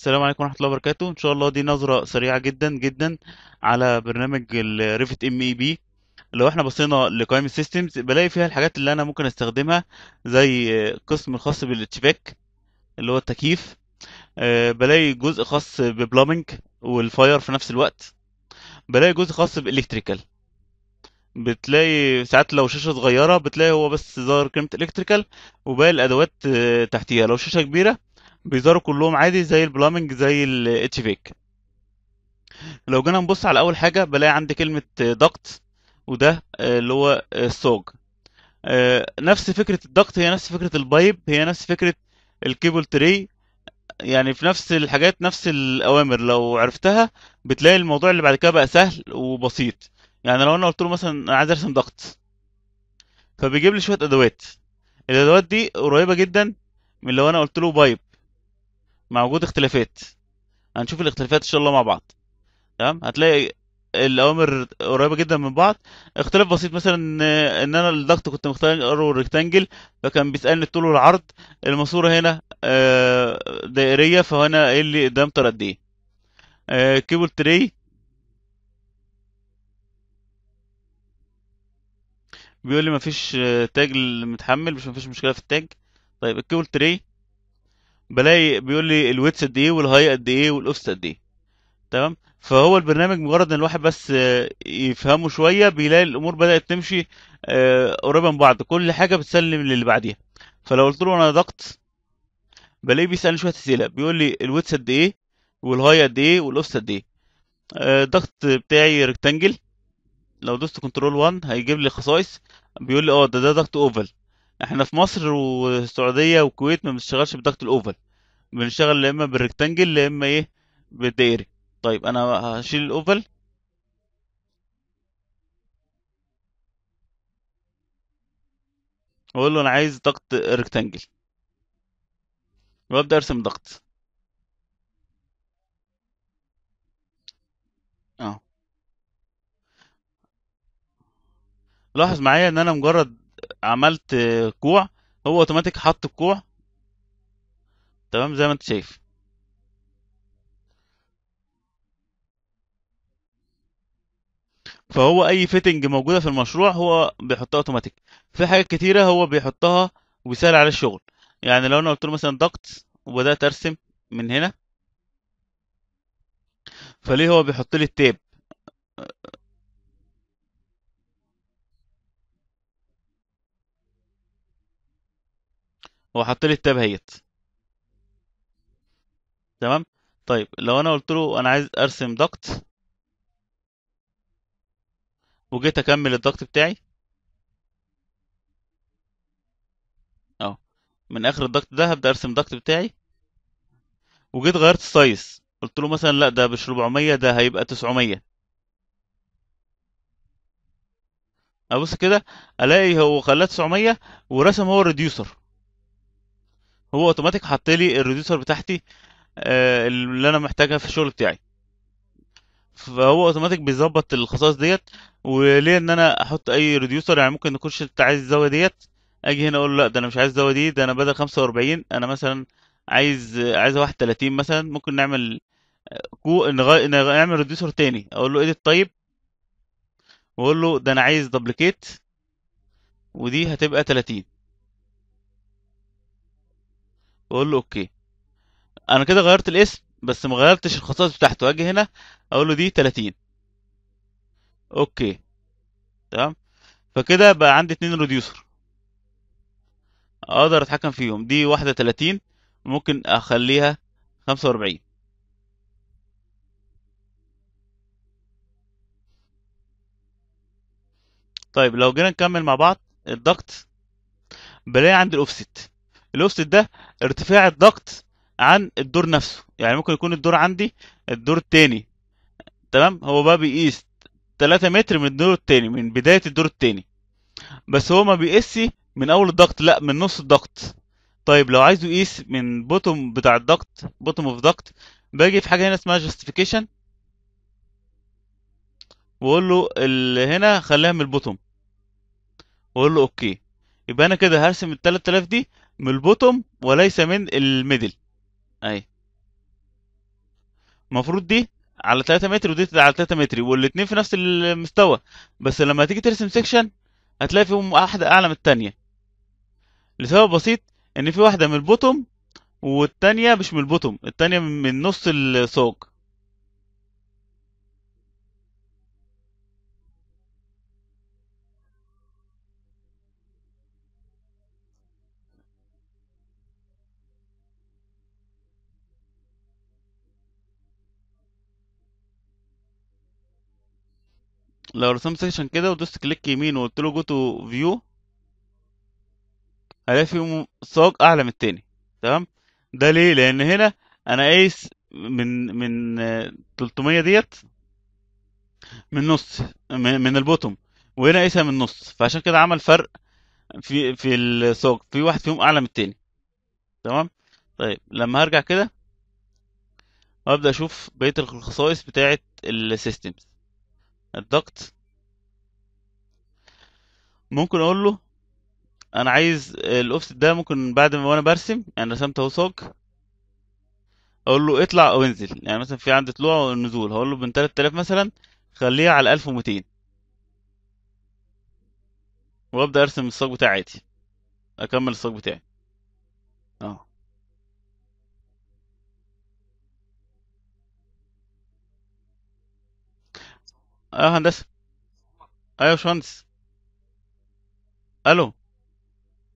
السلام عليكم ورحمه الله وبركاته ان شاء الله دي نظره سريعه جدا جدا على برنامج الريفت ام اي بي لو احنا بصينا لقائمه سيستمز بلاقي فيها الحاجات اللي انا ممكن استخدمها زي قسم الخاص بالاتشباك اللي هو التكييف آه، بلاقي جزء خاص ببلومنج والفاير في نفس الوقت بلاقي جزء خاص بالالكتريكال بتلاقي ساعات لو شاشه صغيره بتلاقي هو بس ظاهر كلمه الكتريكال وباقي الادوات آه، تحتيها لو شاشه كبيره بيظهروا كلهم عادي زي البلامنج زي الاتش فيك لو جينا نبص على اول حاجه بلاقي عندي كلمه ضغط وده آه، اللي هو الصاج آه، آه، نفس فكره الضغط هي نفس فكره البايب هي نفس فكره الكيبل تري يعني في نفس الحاجات نفس الاوامر لو عرفتها بتلاقي الموضوع اللي بعد كده بقى سهل وبسيط يعني لو انا قلت له مثلا انا عايز ارسم ضغط فبيجيب لي شويه ادوات الادوات دي قريبه جدا من لو انا قلت له بايب مع وجود اختلافات هنشوف الاختلافات ان شاء الله مع بعض تمام هتلاقي الاوامر قريبه جدا من بعض اختلاف بسيط مثلا ان انا الضغط كنت مختاره ريكتانجل فكان بيسالني الطول والعرض الماسوره هنا آه، دائريه فهنا قايل لي الدمتر قد ايه آه، كيبل تري بيقول لي مفيش تاج متحمل مش مفيش مشكله في التاج طيب الكيبل تري بلاقي بيقول لي الويتس قد ايه والهاي قد ايه والاوفست قد ايه تمام فهو البرنامج مجرد ان الواحد بس آه، يفهمه شويه بيلاقي الامور بدات تمشي آه، قريبه من بعض كل حاجه بتسلم للي بعديها فلو قلت له انا ضغط بلاقيه بيسالني شويه اسئله بيقول لي الويتس قد ايه والهاي قد ايه والاوفست قد ايه آه، الضغط بتاعي ريكتانجل لو دوست كنترول 1 هيجيب لي خصائص بيقول لي اه ده ده ضغط اوفل احنا في مصر والسعوديه والكويت ما بنشتغلش بضغط الاوفل بنشتغل يا اما بالريكتانجل يا اما ايه بالدائري طيب انا هشيل الاوفل اقول له انا عايز ضغط ريكتانجل وابدا ارسم ضغط اه لاحظ معايا ان انا مجرد عملت كوع هو اوتوماتيك حط الكوع تمام زي ما انت شايف فهو اي فيتنج موجوده في المشروع هو بيحطها اوتوماتيك في حاجات كتيره هو بيحطها وبيسهل عليه الشغل يعني لو انا قلت له مثلا ضغط وبدات ارسم من هنا فليه هو بيحط لي التاب هو حط لي التاب هيت تمام طيب لو انا قلت له انا عايز ارسم ضغط وجيت اكمل الضغط بتاعي اهو من اخر الضغط ده هبدا ارسم الضغط بتاعي وجيت غيرت السايز قلت له مثلا لا ده مش 400 ده هيبقى 900 ابص كده الاقي هو خلاه 900 ورسم هو الريديوسر هو اوتوماتيك حط لي الريديوسر بتاعتي آه، اللي انا محتاجها في الشغل بتاعي فهو اوتوماتيك بيظبط الخصائص ديت وليه ان انا احط اي ريديوسر يعني ممكن نكونش انت عايز الزاويه ديت اجي هنا اقول لا ده انا مش عايز الزاويه دي ده انا بدل 45 انا مثلا عايز عايز 31 مثلا ممكن نعمل كو نغ... نعمل ريديوسر تاني اقول له اديت طيب واقول له ده انا عايز دوبليكيت ودي هتبقى 30 واقول له اوكي انا كده غيرت الاسم بس ما غيرتش الخصائص بتاعته اجي هنا اقول له دي 30 اوكي تمام فكده بقى عندي اتنين ريديوسر اقدر اتحكم فيهم دي واحدة 30 ممكن اخليها 45 طيب لو جينا نكمل مع بعض الضغط بلاقي عند الاوفست الاوفست ده ارتفاع الضغط عن الدور نفسه يعني ممكن يكون الدور عندي الدور التاني تمام هو بقى بيقيس 3 متر من الدور التاني من بداية الدور التاني بس هو ما بيقيسش من اول الضغط لا من نص الضغط طيب لو عايزه يقيس من بوتوم بتاع الضغط بوتوم اوف ضغط باجي في حاجه هنا اسمها جاستيفيكيشن واقول له اللي هنا خليها من البوتوم واقول له اوكي يبقى انا كده هرسم ال 3000 دي من البوتوم وليس من الميدل اهي المفروض دي على 3 متر ودي على 3 متر والاتنين في نفس المستوى بس لما تيجي ترسم سيكشن هتلاقي فيهم واحده اعلى من التانية لسبب بسيط ان في واحده من البوتوم والتانية مش من البوتوم التانية من نص الصاج لو رسمت سيكشن كده ودوست كليك يمين وقلت له جو تو فيو هلاقي في ساق اعلى من التاني تمام ده ليه لان هنا انا قايس من من 300 ديت من نص من البوتوم وهنا قايسها من نص فعشان كده عمل فرق في في الساق في واحد فيهم اعلى من التاني تمام طيب لما هرجع كده وابدا اشوف بقيه الخصائص بتاعه السيستمز الضغط ممكن اقول له انا عايز الاوفست ده ممكن بعد ما وانا برسم يعني رسمت اهو صاج اقول له اطلع او انزل يعني مثلا في عندي طلوع ونزول هقول له من 3000 مثلا خليها على 1200 وابدا ارسم الصاج بتاعي عادي اكمل الصاج بتاعي اه ايوه يا هندسه ايوه يا باشمهندس الو